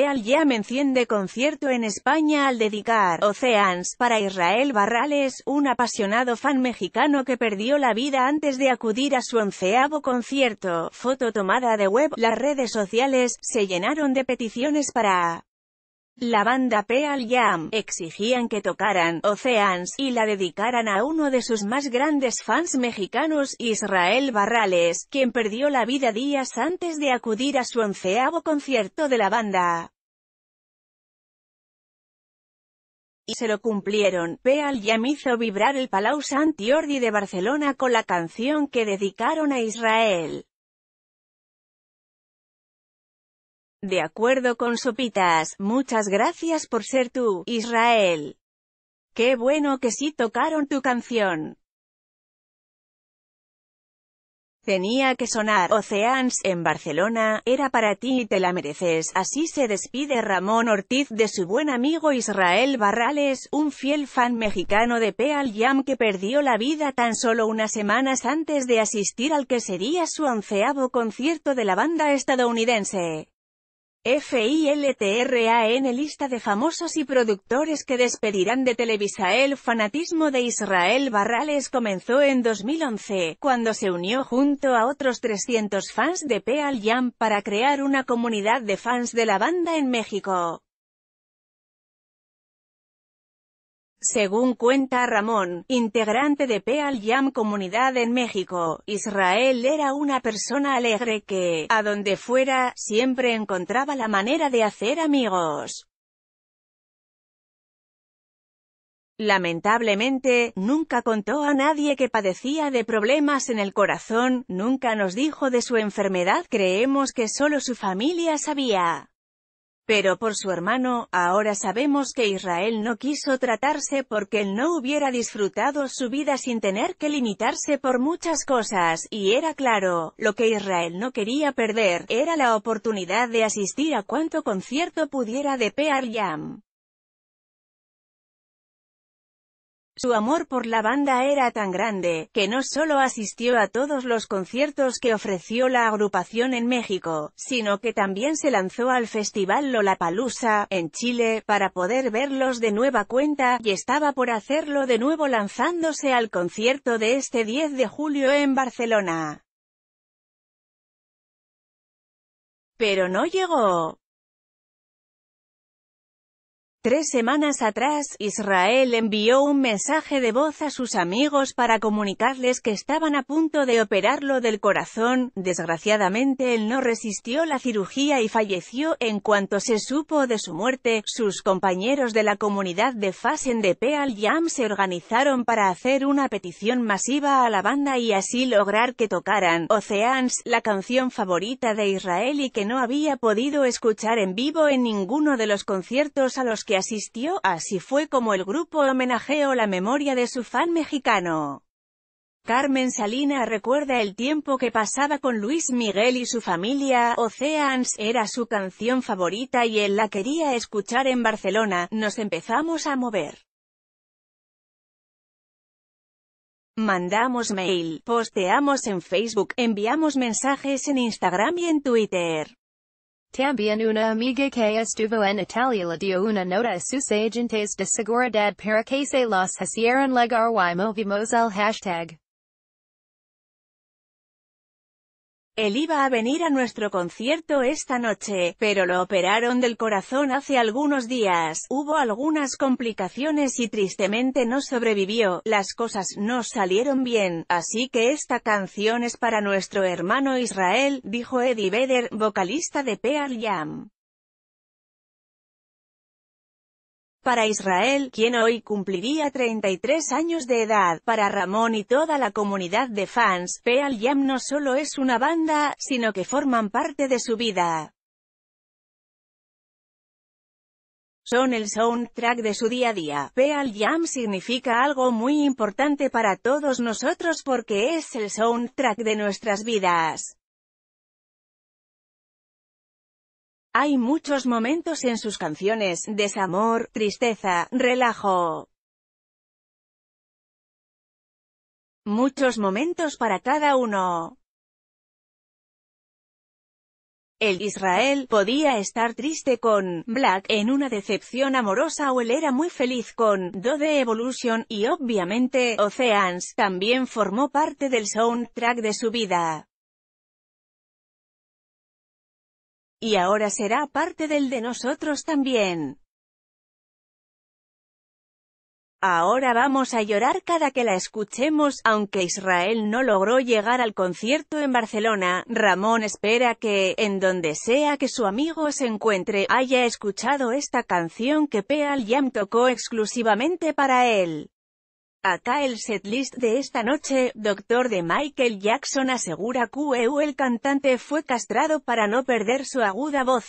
ya ya enciende concierto en España al dedicar Oceans para Israel Barrales, un apasionado fan mexicano que perdió la vida antes de acudir a su onceavo concierto. Foto tomada de web. Las redes sociales se llenaron de peticiones para la banda Pearl Jam exigían que tocaran Oceans y la dedicaran a uno de sus más grandes fans mexicanos, Israel Barrales, quien perdió la vida días antes de acudir a su onceavo concierto de la banda. Y se lo cumplieron, Peal Jam hizo vibrar el Palau Sant Jordi de Barcelona con la canción que dedicaron a Israel. De acuerdo con Sopitas, muchas gracias por ser tú, Israel. Qué bueno que sí tocaron tu canción. Tenía que sonar Oceans en Barcelona, era para ti y te la mereces. Así se despide Ramón Ortiz de su buen amigo Israel Barrales, un fiel fan mexicano de Peal Jam que perdió la vida tan solo unas semanas antes de asistir al que sería su onceavo concierto de la banda estadounidense. FILTRAN lista de famosos y productores que despedirán de Televisa El fanatismo de Israel Barrales comenzó en 2011, cuando se unió junto a otros 300 fans de Peal Jam para crear una comunidad de fans de la banda en México. Según cuenta Ramón, integrante de Peal Yam Comunidad en México, Israel era una persona alegre que, a donde fuera, siempre encontraba la manera de hacer amigos. Lamentablemente, nunca contó a nadie que padecía de problemas en el corazón, nunca nos dijo de su enfermedad, creemos que solo su familia sabía. Pero por su hermano, ahora sabemos que Israel no quiso tratarse porque él no hubiera disfrutado su vida sin tener que limitarse por muchas cosas, y era claro, lo que Israel no quería perder, era la oportunidad de asistir a cuanto concierto pudiera de Pearl Jam. Su amor por la banda era tan grande, que no solo asistió a todos los conciertos que ofreció la agrupación en México, sino que también se lanzó al Festival Lollapalooza, en Chile, para poder verlos de nueva cuenta, y estaba por hacerlo de nuevo lanzándose al concierto de este 10 de julio en Barcelona. Pero no llegó. Tres semanas atrás, Israel envió un mensaje de voz a sus amigos para comunicarles que estaban a punto de operarlo del corazón. Desgraciadamente él no resistió la cirugía y falleció. En cuanto se supo de su muerte, sus compañeros de la comunidad de Fasen de Peal Jam se organizaron para hacer una petición masiva a la banda y así lograr que tocaran Oceans, la canción favorita de Israel y que no había podido escuchar en vivo en ninguno de los conciertos a los que asistió, así fue como el grupo homenajeó la memoria de su fan mexicano. Carmen Salina recuerda el tiempo que pasaba con Luis Miguel y su familia, Oceans, era su canción favorita y él la quería escuchar en Barcelona, nos empezamos a mover. Mandamos mail, posteamos en Facebook, enviamos mensajes en Instagram y en Twitter. Tambien una amiga que estuvo en Italia le dio una nota a sus agentes de seguridad para que se los hicieran llegar y movimos el hashtag. Él iba a venir a nuestro concierto esta noche, pero lo operaron del corazón hace algunos días, hubo algunas complicaciones y tristemente no sobrevivió, las cosas no salieron bien, así que esta canción es para nuestro hermano Israel, dijo Eddie Vedder, vocalista de Pearl Jam. Para Israel, quien hoy cumpliría 33 años de edad, para Ramón y toda la comunidad de fans, Peal Jam no solo es una banda, sino que forman parte de su vida. Son el soundtrack de su día a día. Peal Jam significa algo muy importante para todos nosotros porque es el soundtrack de nuestras vidas. Hay muchos momentos en sus canciones, desamor, tristeza, relajo. Muchos momentos para cada uno. El Israel podía estar triste con Black en una decepción amorosa o él era muy feliz con Do The Evolution y obviamente Oceans también formó parte del soundtrack de su vida. y ahora será parte del de nosotros también. Ahora vamos a llorar cada que la escuchemos, aunque Israel no logró llegar al concierto en Barcelona, Ramón espera que, en donde sea que su amigo se encuentre, haya escuchado esta canción que Peal Jam tocó exclusivamente para él. Acá el setlist de esta noche, Doctor de Michael Jackson asegura que el cantante fue castrado para no perder su aguda voz.